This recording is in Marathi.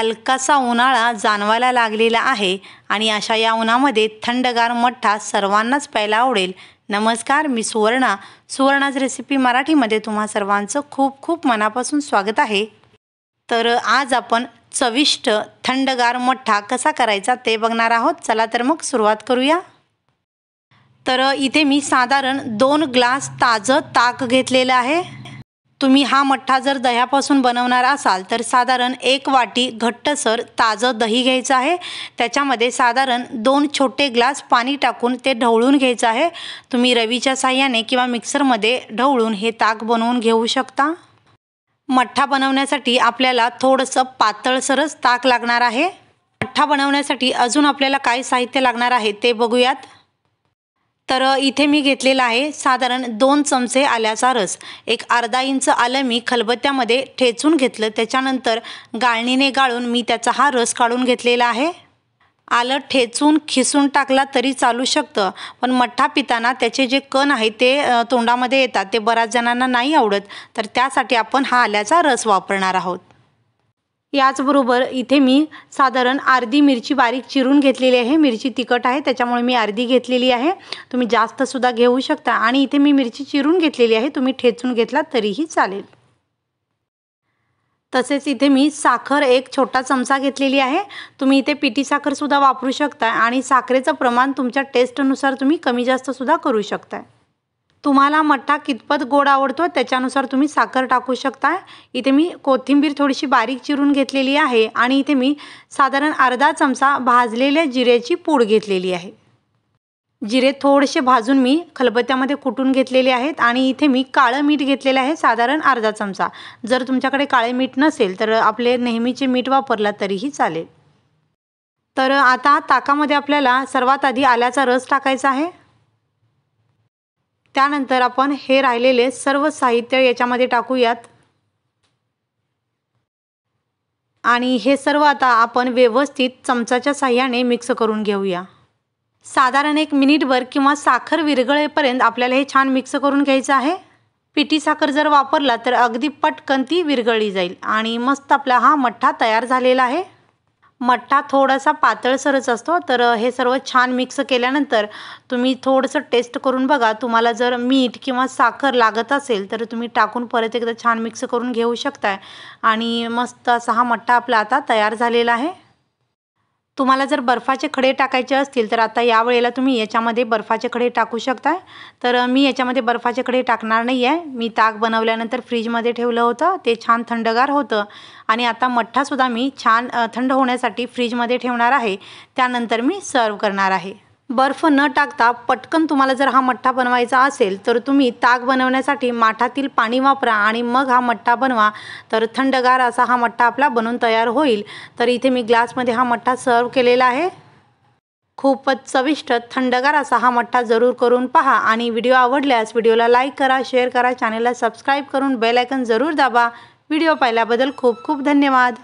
हलकासा उन्हाळा जाणवायला लागलेला आहे आणि अशा या उन्हामध्ये थंडगार मठ्ठा सर्वांनाच प्यायला आवडेल नमस्कार मी सुवर्णा सुवर्णाज रेसिपी मराठीमध्ये तुम्हा सर्वांचं खूप खूप मनापासून स्वागत आहे तर आज आपण चविष्ट थंडगार मठ्ठा कसा करायचा ते बघणार आहोत चला तर मग सुरुवात करूया तर इथे मी साधारण दोन ग्लास ताजं ताक घेतलेलं आहे तुम्ही हा मठ्ठा जर दह्यापासून बनवणार असाल तर साधारण एक वाटी घट्टसर ताजं दही घ्यायचं आहे त्याच्यामध्ये साधारण दोन छोटे ग्लास पाणी टाकून ते ढवळून घ्यायचं आहे तुम्ही रवीच्या साह्याने किंवा मिक्सरमध्ये ढवळून हे ताक बनवून घेऊ शकता मठ्ठा बनवण्यासाठी आपल्याला थोडंसं पातळसरच ताक लागणार आहे मठ्ठा बनवण्यासाठी अजून आपल्याला काय साहित्य लागणार आहे ते बघूयात तर इथे मी घेतलेला आहे साधारण दोन चमचे आल्याचा रस एक अर्धा इंच आलं मी खलबत्त्यामध्ये ठेचून घेतलं त्याच्यानंतर गाळणीने गाळून मी त्याचा हा रस काढून घेतलेला आहे आलं ठेचून खिसून टाकला तरी चालू शकतं पण मठ्ठा पिताना त्याचे जे कण आहे ते तोंडामध्ये येतात ते बऱ्याच जणांना नाही आवडत तर त्यासाठी आपण हा आल्याचा रस वापरणार आहोत याचबरोबर इथे मी साधारण अर्धी मिरची बारीक चिरून घेतलेली आहे मिरची तिखट आहे त्याच्यामुळे मी अर्धी घेतलेली आहे तुम्ही जास्तसुद्धा घेऊ शकता आणि इथे मी मिरची चिरून घेतलेली आहे तुम्ही ठेचून घेतला तरीही चालेल तसेच इथे मी साखर एक छोटा चमचा घेतलेली आहे तुम्ही इथे पिठी साखरसुद्धा वापरू शकता आणि साखरेचं प्रमाण तुमच्या टेस्टनुसार तुम्ही कमी जास्तसुद्धा करू शकता तुम्हाला मठ्ठा कितपत गोड आवडतो त्याच्यानुसार तुम्ही साखर टाकू शकता इथे मी कोथिंबीर थोडीशी बारीक चिरून घेतलेली आहे आणि इथे मी साधारण अर्धा चमचा भाजलेल्या जिऱ्याची पूड घेतलेली आहे जिरे थोडेसे भाजून मी खलबत्त्यामध्ये कुटून घेतलेले आहेत आणि इथे मी काळं मीठ घेतलेलं आहे साधारण अर्धा चमचा जर तुमच्याकडे काळे मीठ नसेल तर आपले नेहमीचे मीठ वापरला तरीही चालेल तर आता ताकामध्ये आपल्याला सर्वात आधी आल्याचा रस टाकायचा आहे त्यानंतर आपण हे राहिलेले सर्व साहित्य याच्यामध्ये टाकूयात आणि हे सर्व आता आपण व्यवस्थित चमचाच्या साह्याने मिक्स करून घेऊया साधारण एक मिनिटभर किंवा साखर विरघळेपर्यंत आपल्याला हे छान मिक्स करून घ्यायचं आहे पिठी साखर जर वापरला तर अगदी पटकन ती विरघळली जाईल आणि मस्त आपला हा मठ्ठा तयार झालेला आहे मठ्ठा थोडासा पातळसरच असतो तर हे सर्व छान मिक्स केल्यानंतर तुम्ही थोडंसं टेस्ट करून बघा तुम्हाला जर मीठ किंवा साखर लागत असेल तर तुम्ही टाकून परत एकदा छान मिक्स करून घेऊ शकताय आणि मस्त असा हा मठ्ठा आपला आता तयार झालेला आहे तुम्हाला जर बर्फाचे खडे टाकायचे असतील तर आता या वेळेला तुम्ही याच्यामध्ये बर्फाचे खडे टाकू शकताय तर मी याच्यामध्ये बर्फाचे खडे टाकणार नाही आहे मी ताक बनवल्यानंतर फ्रीजमध्ये ठेवलं होतं ते छान थंडगार होतं आणि आता मठ्ठासुद्धा मी छान थंड होण्यासाठी फ्रीजमध्ये ठेवणार आहे त्यानंतर मी सर्व करणार आहे बर्फ न टाकता पटकन तुम्हाला जर हा मठ्ठा बनवायचा असेल तर तुम्ही ताक बनवण्यासाठी माठातील पाणी वापरा आणि मग हा मठ्ठा बनवा तर थंडगार असा हा मठ्ठा आपला बनून तयार होईल तर इथे मी ग्लासमध्ये हा मठ्ठा सर्व केलेला आहे खूपच चविष्ट थंडगार असा हा मठ्ठा जरूर करून पहा आणि व्हिडिओ आवडल्यास व्हिडिओला लाईक करा शेअर करा चॅनेलला सबस्क्राईब करून बेल जरूर दाबा व्हिडिओ पाहिल्याबद्दल खूप खूप धन्यवाद